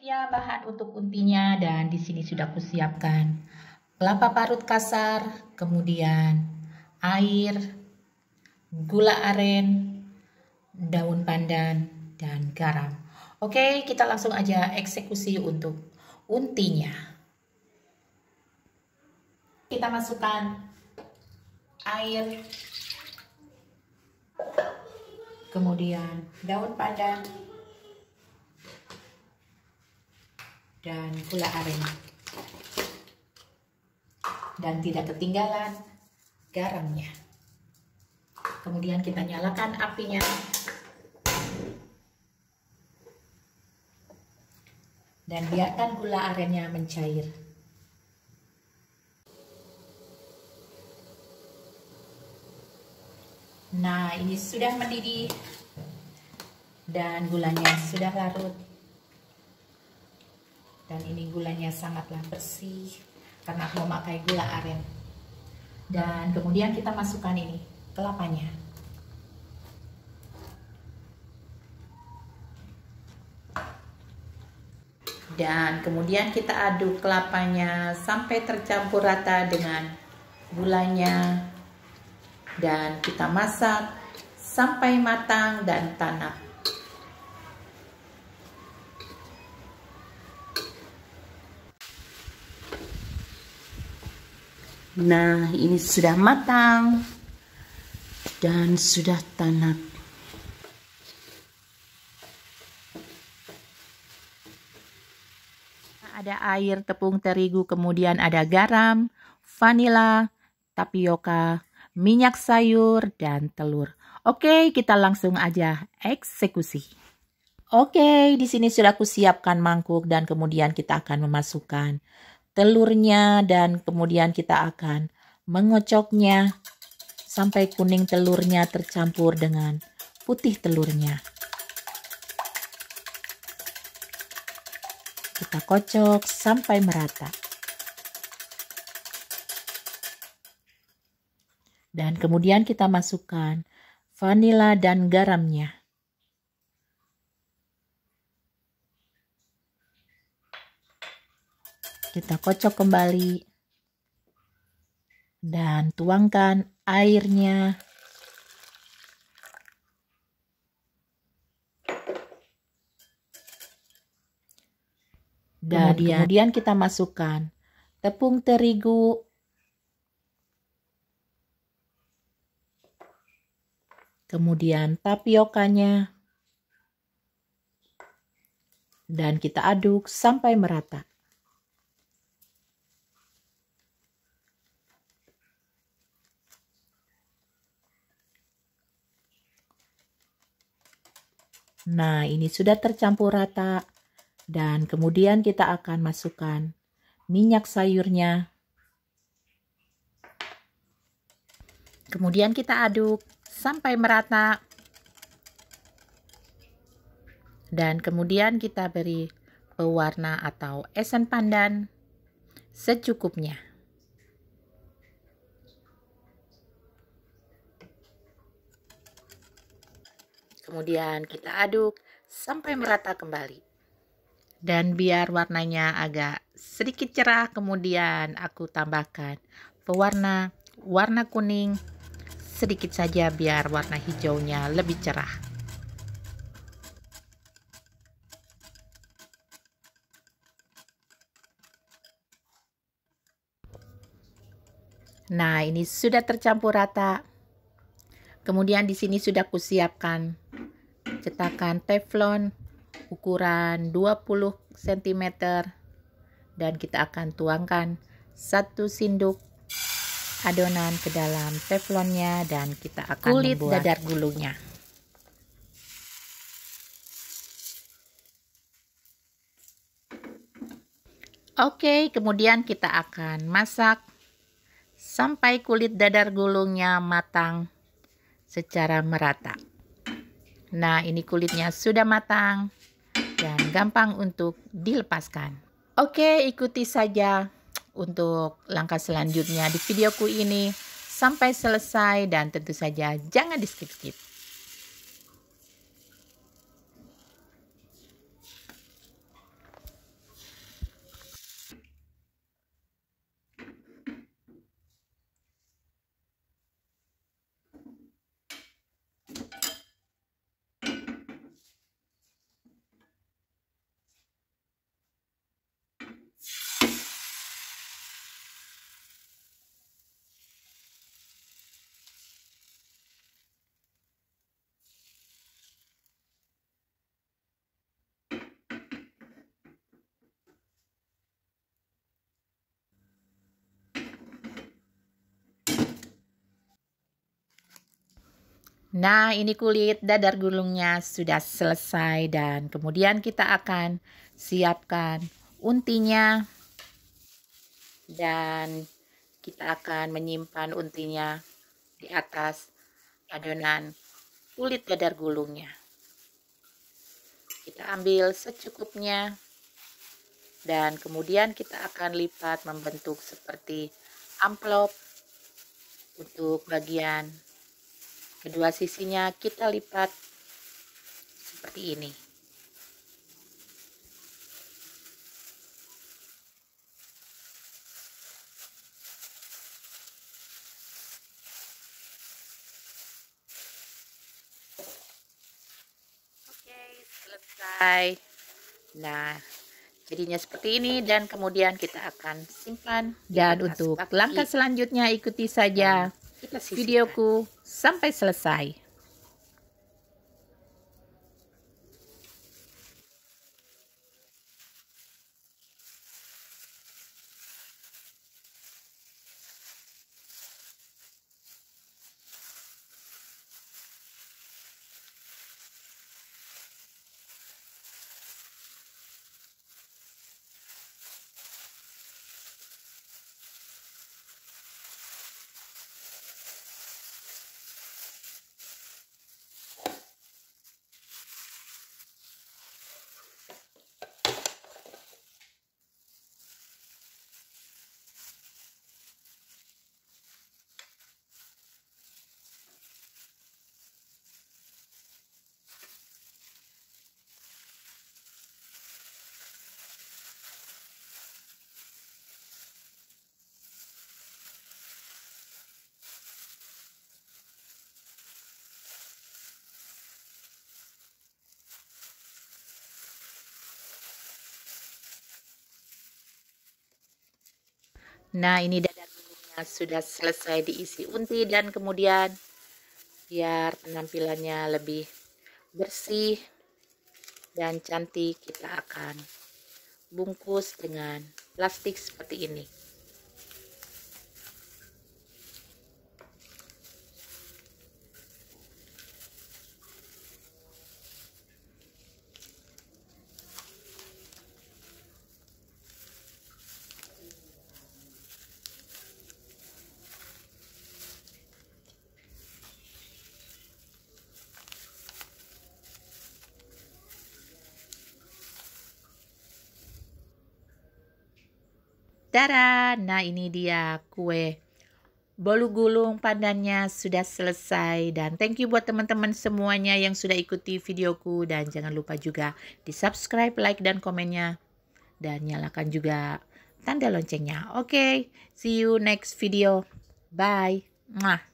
ya bahan untuk untinya dan di sini sudah kusiapkan kelapa parut kasar, kemudian air, gula aren, daun pandan, dan garam. Oke, kita langsung aja eksekusi untuk untinya. Kita masukkan air, kemudian daun pandan, dan gula aren. Dan tidak ketinggalan garamnya. Kemudian kita nyalakan apinya. Dan biarkan gula arennya mencair. Nah, ini sudah mendidih dan gulanya sudah larut dan ini gulanya sangatlah bersih karena aku memakai gula aren dan kemudian kita masukkan ini kelapanya dan kemudian kita aduk kelapanya sampai tercampur rata dengan gulanya dan kita masak sampai matang dan tanak Nah, ini sudah matang dan sudah tanak. Ada air, tepung terigu, kemudian ada garam, vanila, tapioka, minyak sayur, dan telur. Oke, kita langsung aja eksekusi. Oke, di sini sudah aku siapkan mangkuk dan kemudian kita akan memasukkan telurnya dan kemudian kita akan mengocoknya sampai kuning telurnya tercampur dengan putih telurnya. Kita kocok sampai merata. Dan kemudian kita masukkan vanila dan garamnya. Kita kocok kembali dan tuangkan airnya. Dan kemudian, kemudian kita masukkan tepung terigu, kemudian tapiokanya, dan kita aduk sampai merata. Nah, ini sudah tercampur rata dan kemudian kita akan masukkan minyak sayurnya. Kemudian kita aduk sampai merata. Dan kemudian kita beri pewarna atau esen pandan secukupnya. Kemudian kita aduk sampai merata kembali. Dan biar warnanya agak sedikit cerah, kemudian aku tambahkan pewarna warna kuning sedikit saja biar warna hijaunya lebih cerah. Nah, ini sudah tercampur rata. Kemudian di sini sudah kusiapkan cetakan teflon ukuran 20 cm dan kita akan tuangkan satu sinduk adonan ke dalam teflonnya dan kita akan kulit membuat dadar gulungnya. Oke, kemudian kita akan masak sampai kulit dadar gulungnya matang secara merata. Nah, ini kulitnya sudah matang dan gampang untuk dilepaskan. Oke, ikuti saja untuk langkah selanjutnya di videoku ini sampai selesai dan tentu saja jangan di skip-skip. Nah, ini kulit dadar gulungnya sudah selesai dan kemudian kita akan siapkan untinya dan kita akan menyimpan untinya di atas adonan kulit dadar gulungnya. Kita ambil secukupnya dan kemudian kita akan lipat membentuk seperti amplop untuk bagian kedua sisinya kita lipat seperti ini Oke selesai nah jadinya seperti ini dan kemudian kita akan simpan dan untuk langkah selanjutnya ikuti saja nah videoku sampai selesai Nah, ini dada sudah selesai diisi unti dan kemudian biar penampilannya lebih bersih dan cantik kita akan bungkus dengan plastik seperti ini. Tada! Nah ini dia kue bolu gulung pandannya sudah selesai. Dan thank you buat teman-teman semuanya yang sudah ikuti videoku. Dan jangan lupa juga di subscribe, like, dan komennya. Dan nyalakan juga tanda loncengnya. Oke, okay, see you next video. Bye. Mwah.